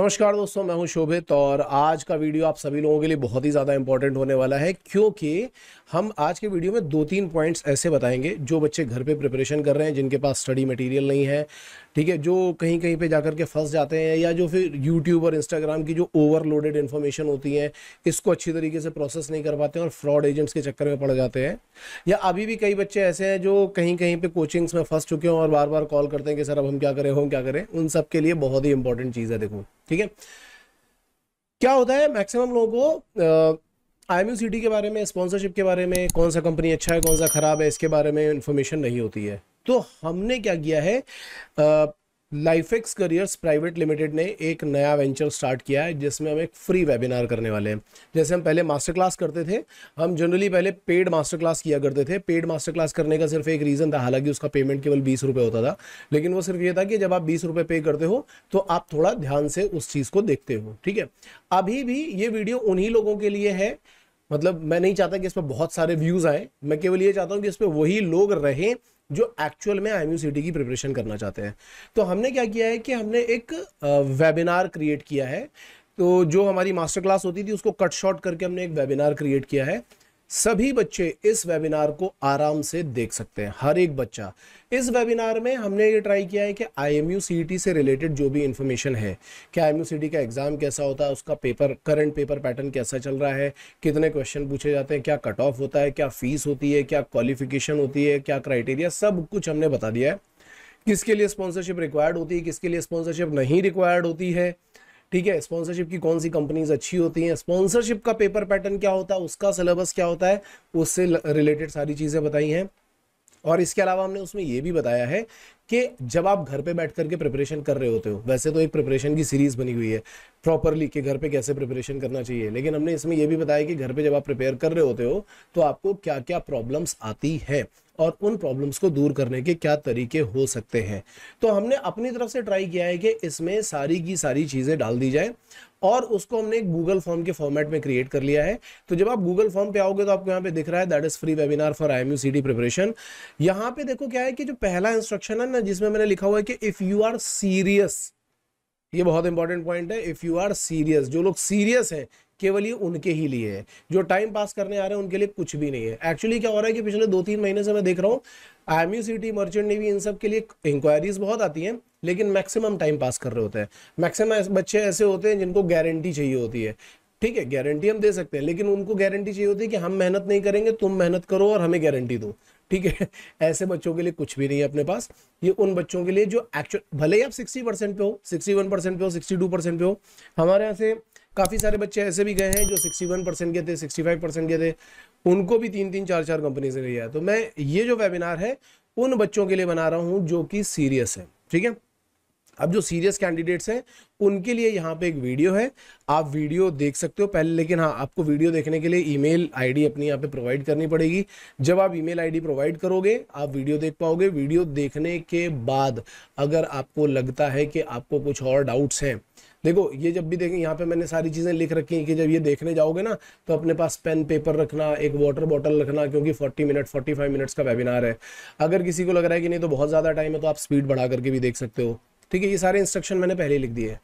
नमस्कार दोस्तों मैं हूं शोभित और आज का वीडियो आप सभी लोगों के लिए बहुत ही ज़्यादा इंपॉर्टेंट होने वाला है क्योंकि हम आज के वीडियो में दो तीन पॉइंट्स ऐसे बताएंगे जो बच्चे घर पे प्रिपरेशन कर रहे हैं जिनके पास स्टडी मटेरियल नहीं है ठीक है जो कहीं कहीं पे जाकर के फंस जाते हैं या जो फिर यूट्यूब और इंस्टाग्राम की जो ओवरलोडेड इन्फॉर्मेशन होती है इसको अच्छी तरीके से प्रोसेस नहीं कर पाते और फ्रॉड एजेंट्स के चक्कर में पड़ जाते हैं या अभी भी कई बच्चे ऐसे हैं जो कहीं कहीं पर कोचिंग्स में फंस चुके हैं और बार बार कॉल करते हैं कि सर अब हम क्या करें हम क्या करें उन सब के लिए बहुत ही इंपॉर्टेंट चीज़ है देखो ठीक है क्या होता है मैक्सिमम लोगों को आई एम के बारे में स्पॉन्सरशिप के बारे में कौन सा कंपनी अच्छा है कौन सा खराब है इसके बारे में इंफॉर्मेशन नहीं होती है तो हमने क्या किया है आ, लाइफेक्स करियर्स प्राइवेट लिमिटेड ने एक नया वेंचर स्टार्ट किया है जिसमें हम एक फ्री वेबिनार करने वाले हैं जैसे हम पहले मास्टर क्लास करते थे हम जनरली पहले पेड मास्टर क्लास किया करते थे पेड मास्टर क्लास करने का सिर्फ एक रीज़न था हालांकि उसका पेमेंट केवल बीस रुपये होता था लेकिन वो सिर्फ ये था कि जब आप बीस रुपये पे करते हो तो आप थोड़ा ध्यान से उस चीज़ को देखते हो ठीक है अभी भी ये वीडियो उन्हीं लोगों के लिए है मतलब मैं नहीं चाहता कि इस पर बहुत सारे व्यूज़ आए मैं केवल ये चाहता हूँ कि इस पर वही लोग रहें जो एक्चुअल में आई की प्रिपरेशन करना चाहते हैं तो हमने क्या किया है कि हमने एक वेबिनार क्रिएट किया है तो जो हमारी मास्टर क्लास होती थी उसको कट शॉर्ट करके हमने एक वेबिनार क्रिएट किया है सभी बच्चे इस वेबिनार को आराम से देख सकते हैं हर एक बच्चा इस वेबिनार में हमने ये ट्राई किया है कि I M U C T से रिलेटेड जो भी इन्फॉर्मेशन है कि I M U C T का एग्ज़ाम कैसा होता है उसका पेपर करंट पेपर पैटर्न कैसा चल रहा है कितने क्वेश्चन पूछे जाते हैं क्या कट ऑफ होता है क्या फ़ीस होती है क्या क्वालिफिकेशन होती है क्या क्राइटेरिया सब कुछ हमने बता दिया है किसके लिए स्पॉन्सरशिप रिक्वायर्ड होती है किसके लिए स्पॉन्सरशिप नहीं रिक्वायर्ड होती है ठीक है स्पॉन्सरशिप की कौन सी कंपनीज अच्छी होती हैं स्पॉन्सरशिप का पेपर पैटर्न क्या होता है उसका सिलेबस क्या होता है उससे रिलेटेड सारी चीज़ें बताई हैं और इसके अलावा हमने उसमें ये भी बताया है कि जब आप घर पे बैठ करके प्रिपरेशन कर रहे होते हो वैसे तो एक प्रिपरेशन की सीरीज बनी हुई है प्रॉपरली कि घर पे कैसे प्रिपरेशन करना चाहिए लेकिन हमने इसमें यह भी बताया कि घर पे जब आप प्रिपेयर कर रहे होते हो तो आपको क्या क्या प्रॉब्लम्स आती है और उन प्रॉब्लम्स को दूर करने के क्या तरीके हो सकते हैं तो हमने अपनी तरफ से ट्राई किया है कि इसमें सारी की सारी चीज़ें डाल दी जाए और उसको हमने एक गूगल फॉर्म के फॉर्मेट में क्रिएट कर लिया है तो जब आप गूगल फॉर्म पे आओगे तो आपको यहाँ पे दिख रहा है that is free webinar for I M U C D preparation यहाँ पे देखो क्या है कि जो पहला इंस्ट्रक्शन है ना जिसमें मैंने लिखा हुआ है कि इफ़ यू आर सीरियस ये बहुत इंपॉर्टेंट पॉइंट है इफ़ यू आर सीरियस जो लोग सीरियस हैं केवल ये उनके ही लिए है जो टाइम पास करने आ रहे हैं उनके लिए कुछ भी नहीं है एक्चुअली क्या हो रहा है कि पिछले दो तीन महीने से मैं देख रहा हूँ आई एम सिटी मर्चेंट भी इन सब के लिए इंक्वायरीज बहुत आती हैं लेकिन मैक्सिमम टाइम पास कर रहे होते हैं मैक्सिमम बच्चे ऐसे होते हैं जिनको गारंटी चाहिए होती है ठीक है गारंटी हम दे सकते हैं लेकिन उनको गारंटी चाहिए होती है कि हम मेहनत नहीं करेंगे तुम मेहनत करो और हमें गारंटी दो ठीक है ऐसे बच्चों के लिए कुछ भी नहीं है अपने पास ये उन बच्चों के लिए जो एक्चुअल भले ही आप सिक्सटी परसेंट पे हो सिक्सटी वन परसेंट पे हो सिक्सटी टू परसेंट पे हो हमारे यहाँ से काफ़ी सारे बच्चे ऐसे भी गए हैं जो 61 परसेंट के थे 65 परसेंट के थे उनको भी तीन तीन चार चार कंपनी से लिया है तो मैं ये जो वेबिनार है उन बच्चों के लिए बना रहा हूँ जो कि सीरियस है ठीक है अब जो सीरियस कैंडिडेट्स हैं उनके लिए यहाँ पे एक वीडियो है आप वीडियो देख सकते हो पहले लेकिन हाँ आपको वीडियो देखने के लिए ईमेल आईडी अपनी यहाँ पे प्रोवाइड करनी पड़ेगी जब आप ईमेल आईडी प्रोवाइड करोगे आप वीडियो देख पाओगे वीडियो देखने के बाद अगर आपको लगता है कि आपको कुछ और डाउट्स हैं देखो ये जब भी देखें यहाँ पे मैंने सारी चीज़ें लिख रखी हैं कि जब ये देखने जाओगे ना तो अपने पास पेन पेपर रखना एक वाटर बॉटल रखना क्योंकि 40 मिनट 45 मिनट्स का वेबिनार है अगर किसी को लग रहा है कि नहीं तो बहुत ज़्यादा टाइम है तो आप स्पीड बढ़ा करके भी देख सकते हो ठीक है ये सारे इंस्ट्रक्शन मैंने पहले लिख दिए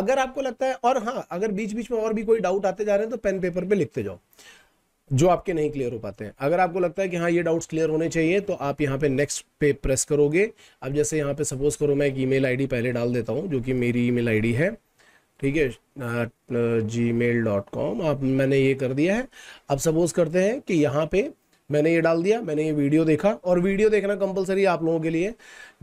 अगर आपको लगता है और हाँ अगर बीच बीच में और भी कोई डाउट आते जा रहे हैं तो पेन पेपर पर लिखते जाओ जो आपके नहीं क्लियर हो पाते हैं अगर आपको लगता है कि हाँ ये डाउट्स क्लियर होने चाहिए तो आप यहाँ पे नेक्स्ट पे प्रेस करोगे अब जैसे यहाँ पे सपोज करो मैं एक ईमेल आईडी पहले डाल देता हूँ जो कि मेरी ईमेल आईडी है ठीक है जी मेल डॉट कॉम आप मैंने ये कर दिया है अब सपोज़ करते हैं कि यहाँ पे मैंने ये डाल दिया मैंने ये वीडियो देखा और वीडियो देखना कंपलसरी आप लोगों के लिए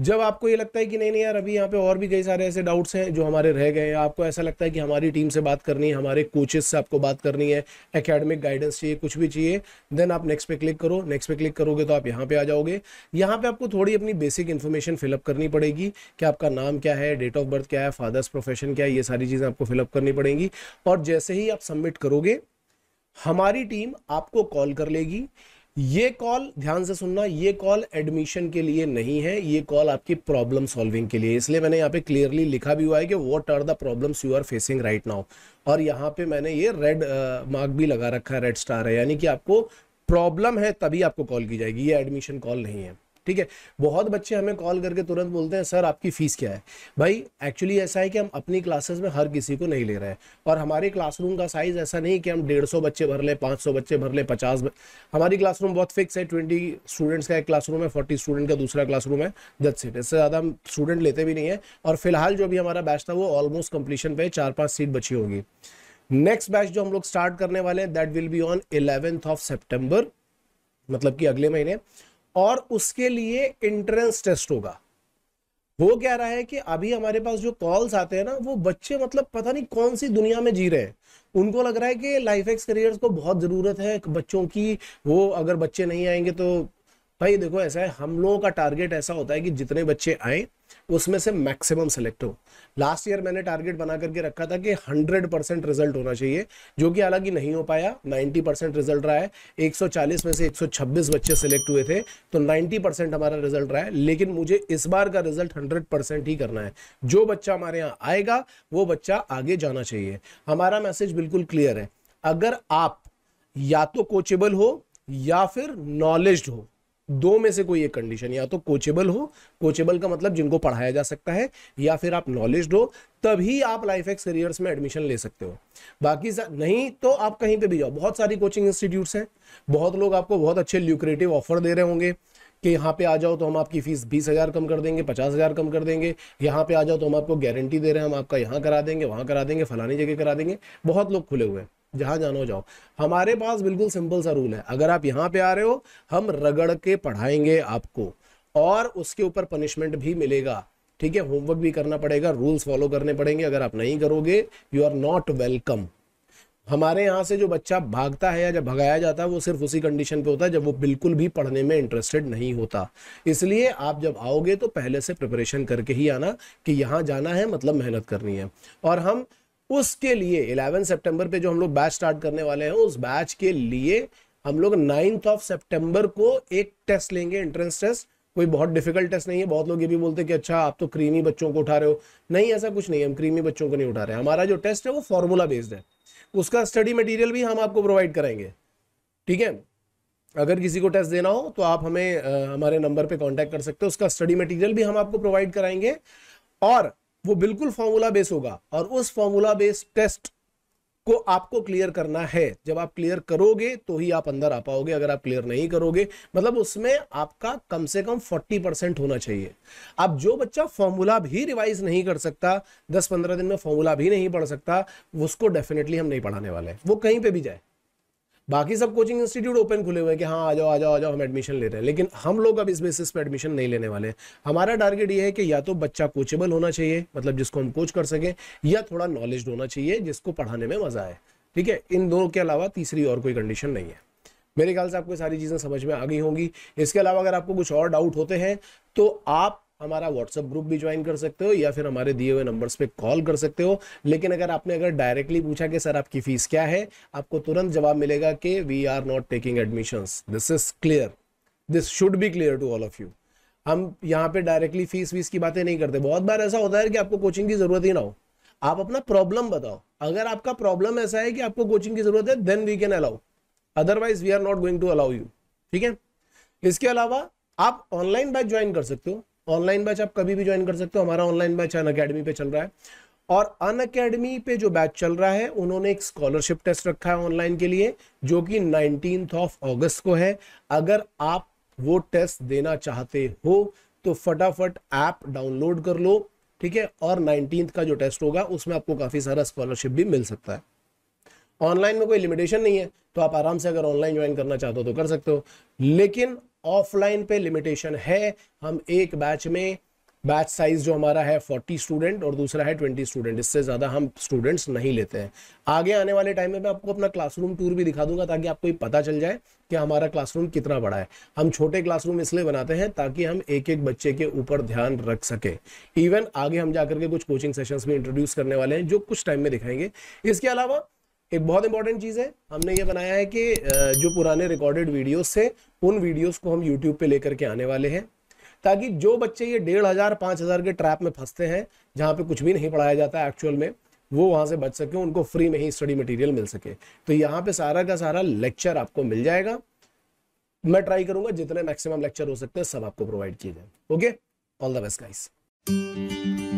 जब आपको ये लगता है कि नहीं नहीं यार अभी यहाँ पे और भी कई सारे ऐसे डाउट्स हैं जो हमारे रह गए हैं आपको ऐसा लगता है कि हमारी टीम से बात करनी है हमारे कोचेस से आपको बात करनी है अकेडमिक गाइडेंस चाहिए कुछ भी चाहिए देन आप नेक्स्ट पे क्लिक करो नेक्स्ट पे क्लिक करोगे तो आप यहाँ पे आ जाओगे यहाँ पे आपको थोड़ी अपनी बेसिक इन्फॉर्मेशन फिलअप करनी पड़ेगी कि आपका नाम क्या है डेट ऑफ बर्थ क्या है फादर्स प्रोफेशन क्या है ये सारी चीज़ें आपको फिलअप करनी पड़ेंगी और जैसे ही आप सबमिट करोगे हमारी टीम आपको कॉल कर लेगी ये कॉल ध्यान से सुनना ये कॉल एडमिशन के लिए नहीं है ये कॉल आपकी प्रॉब्लम सॉल्विंग के लिए इसलिए मैंने यहाँ पे क्लियरली लिखा भी हुआ है कि what are the problems you are facing right now और यहाँ पे मैंने ये रेड मार्क भी लगा रखा है रेड स्टार है यानी कि आपको प्रॉब्लम है तभी आपको कॉल की जाएगी ये एडमिशन कॉल नहीं है ठीक है बहुत बच्चे हमें कॉल करके तुरंत बोलते हैं सर आपकी फ़ीस क्या है भाई एक्चुअली ऐसा है कि हम अपनी क्लासेस में हर किसी को नहीं ले रहे हैं और हमारे क्लासरूम का साइज़ ऐसा नहीं कि हम डेढ़ सौ बच्चे भर ले पाँच सौ बच्चे भर ले पचास हमारी क्लासरूम बहुत फिक्स है ट्वेंटी स्टूडेंट्स का एक क्लासरूम है फोर्टी स्टूडेंट का दूसरा क्लासरूम है दस सीट इससे ज़्यादा हम स्टूडेंट लेते भी नहीं है और फिलहाल जो भी हमारा बैच था वो ऑलमोस्ट कंप्लीशन पे चार पाँच सीट बची होगी नेक्स्ट बैच जो हम लोग स्टार्ट करने वाले हैं that will be on eleventh of September मतलब कि अगले महीने और उसके लिए एंट्रेंस टेस्ट होगा वो कह रहा है कि अभी हमारे पास जो कॉल्स आते हैं ना वो बच्चे मतलब पता नहीं कौन सी दुनिया में जी रहे हैं उनको लग रहा है कि लाइफ एक्स करियर को बहुत ज़रूरत है बच्चों की वो अगर बच्चे नहीं आएंगे तो भाई देखो ऐसा है हम लोगों का टारगेट ऐसा होता है कि जितने बच्चे आए उसमें से मैक्सिमम सेलेक्ट हो लास्ट ईयर मैंने टारगेट बना करके रखा था कि 100 परसेंट रिजल्ट होना चाहिए जो कि हालांकि नहीं हो पाया 90 परसेंट रिजल्ट रहा है 140 में से 126 बच्चे सेलेक्ट हुए थे तो 90 परसेंट हमारा रिजल्ट रहा है लेकिन मुझे इस बार का रिजल्ट 100 परसेंट ही करना है जो बच्चा हमारे यहाँ आएगा वो बच्चा आगे जाना चाहिए हमारा मैसेज बिल्कुल क्लियर है अगर आप या तो कोचेबल हो या फिर नॉलेज हो दो में से कोई एक कंडीशन या तो कोचेबल हो कोचेबल का मतलब जिनको पढ़ाया जा सकता है या फिर आप नॉलेज हो तभी आप लाइफ एक्स करियर्स में एडमिशन ले सकते हो बाकी नहीं तो आप कहीं पे भी जाओ बहुत सारी कोचिंग इंस्टीट्यूट्स हैं बहुत लोग आपको बहुत अच्छे ल्यूक्रेटिव ऑफर दे रहे होंगे कि यहाँ पे आ जाओ तो हम आपकी फीस बीस हज़ार कम कर देंगे पचास हज़ार कम कर देंगे यहाँ पे आ जाओ तो हम आपको गारंटी दे रहे हैं हम आपका यहाँ करा देंगे वहां करा देंगे फलानी जगह करा देंगे बहुत लोग खुले हुए हैं जहां जानो जाओ हमारे पास बिल्कुल सिंपल सा रूल है अगर आप यहाँ पे आ रहे हो हम रगड़ के पढ़ाएंगे आपको और उसके ऊपर पनिशमेंट भी मिलेगा ठीक है होमवर्क भी करना पड़ेगा रूल्स फॉलो करने पड़ेंगे अगर आप नहीं करोगे यू आर नॉट वेलकम हमारे यहाँ से जो बच्चा भागता है या जब भगाया जाता है वो सिर्फ उसी कंडीशन पे होता है जब वो बिल्कुल भी पढ़ने में इंटरेस्टेड नहीं होता इसलिए आप जब आओगे तो पहले से प्रिपरेशन करके ही आना कि यहाँ जाना है मतलब मेहनत करनी है और हम उसके लिए इलेवन सेप्टेम्बर पे जो हम लोग बैच स्टार्ट करने वाले हैं उस बैच के लिए हम लोग नाइन्थ ऑफ सेप्टेम्बर को एक टेस्ट लेंगे एंट्रेंस टेस्ट कोई बहुत डिफिकल्ट टेस्ट नहीं है बहुत लोग ये भी बोलते हैं कि अच्छा आप तो क्रीमी बच्चों को उठा रहे हो नहीं ऐसा कुछ नहीं हम क्रीमी बच्चों को नहीं उठा रहे हमारा जो टेस्ट है वो फॉर्मूला बेस्ड है उसका स्टडी मटेरियल भी हम आपको प्रोवाइड करेंगे ठीक है अगर किसी को टेस्ट देना हो तो आप हमें आ, हमारे नंबर पर कॉन्टेक्ट कर सकते हो उसका स्टडी मटीरियल भी हम आपको प्रोवाइड कराएंगे और वो बिल्कुल फॉर्मूला बेस होगा और उस फॉर्मूला बेस टेस्ट को आपको क्लियर करना है जब आप क्लियर करोगे तो ही आप अंदर आ पाओगे अगर आप क्लियर नहीं करोगे मतलब उसमें आपका कम से कम 40 परसेंट होना चाहिए अब जो बच्चा फॉर्मूला भी रिवाइज नहीं कर सकता 10-15 दिन में फॉर्मूला भी नहीं पढ़ सकता उसको डेफिनेटली हम नहीं पढ़ाने वाले वो कहीं पर भी जाए बाकी सब कोचिंग इंस्टीट्यूट ओपन खुले हुए हैं कि हाँ आ जाओ आ जाओ आ जाओ हम एडमिशन ले रहे हैं लेकिन हम लोग अब इस बेसिस पर एडमिशन नहीं लेने वाले हमारा टारगेट ये है कि या तो बच्चा कोचेबल होना चाहिए मतलब जिसको हम कोच कर सकें या थोड़ा नॉलेज होना चाहिए जिसको पढ़ाने में मजा आए ठीक है इन दोनों के अलावा तीसरी और कोई कंडीशन नहीं है मेरे ख्याल से आपको सारी चीज़ें समझ में आ गई होंगी इसके अलावा अगर आपको कुछ और डाउट होते हैं तो आप हमारा व्हाट्सअप ग्रुप भी ज्वाइन कर सकते हो या फिर हमारे दिए हुए नंबर्स पे कॉल कर सकते हो लेकिन अगर आपने अगर डायरेक्टली पूछा कि सर आपकी फ़ीस क्या है आपको तुरंत जवाब मिलेगा कि we are not taking admissions this is clear this should be clear to all of you हम यहाँ पे डायरेक्टली फीस वीस की बातें नहीं करते बहुत बार ऐसा होता है कि आपको कोचिंग की ज़रूरत ही ना हो आप अपना प्रॉब्लम बताओ अगर आपका प्रॉब्लम ऐसा है कि आपको कोचिंग की ज़रूरत है then we can allow otherwise we are not going to allow you ठीक है इसके अलावा आप ऑनलाइन बैच ज्वाइन कर सकते हो ऑनलाइन बैच आप कभी भी ज्वाइन कर सकते हो हमारा ऑनलाइन बैच अन अकेडमी पे चल रहा है और अन अकेडमी पे जो बैच चल रहा है उन्होंने एक स्कॉलरशिप टेस्ट रखा है ऑनलाइन के लिए जो कि नाइनटीन ऑफ अगस्त को है अगर आप वो टेस्ट देना चाहते हो तो फटाफट ऐप डाउनलोड कर लो ठीक है और नाइनटीन का जो टेस्ट होगा उसमें आपको काफ़ी सारा स्कॉलरशिप भी मिल सकता है ऑनलाइन में कोई लिमिटेशन नहीं है तो आप आराम से अगर ऑनलाइन ज्वाइन करना चाहते हो तो कर सकते हो लेकिन ऑफलाइन पे लिमिटेशन है हम एक बैच में बैच साइज जो हमारा है 40 स्टूडेंट और दूसरा है 20 स्टूडेंट इससे ज़्यादा हम स्टूडेंट्स नहीं लेते हैं आगे आने वाले टाइम में मैं आपको अपना क्लासरूम टूर भी दिखा दूंगा ताकि आपको पता चल जाए कि हमारा क्लासरूम कितना बड़ा है हम छोटे क्लासरूम इसलिए बनाते हैं ताकि हम एक एक बच्चे के ऊपर ध्यान रख सके इवन आगे हम जाकर के कुछ कोचिंग सेशन भी इंट्रोड्यूस करने वाले हैं जो कुछ टाइम में दिखाएंगे इसके अलावा एक बहुत इंपॉर्टेंट चीज़ है हमने ये बनाया है कि जो पुराने रिकॉर्डेड वीडियोस थे उन वीडियोस को हम यूट्यूब पे लेकर के आने वाले हैं ताकि जो बच्चे ये डेढ़ हज़ार पांच हज़ार के ट्रैप में फंसते हैं जहां पे कुछ भी नहीं पढ़ाया जाता है एक्चुअल में वो वहां से बच सके उनको फ्री में ही स्टडी मटीरियल मिल सके तो यहाँ पे सारा का सारा लेक्चर आपको मिल जाएगा मैं ट्राई करूंगा जितने मैक्सिमम लेक्चर हो सकते हैं सब आपको प्रोवाइड किए जाए okay all the best guys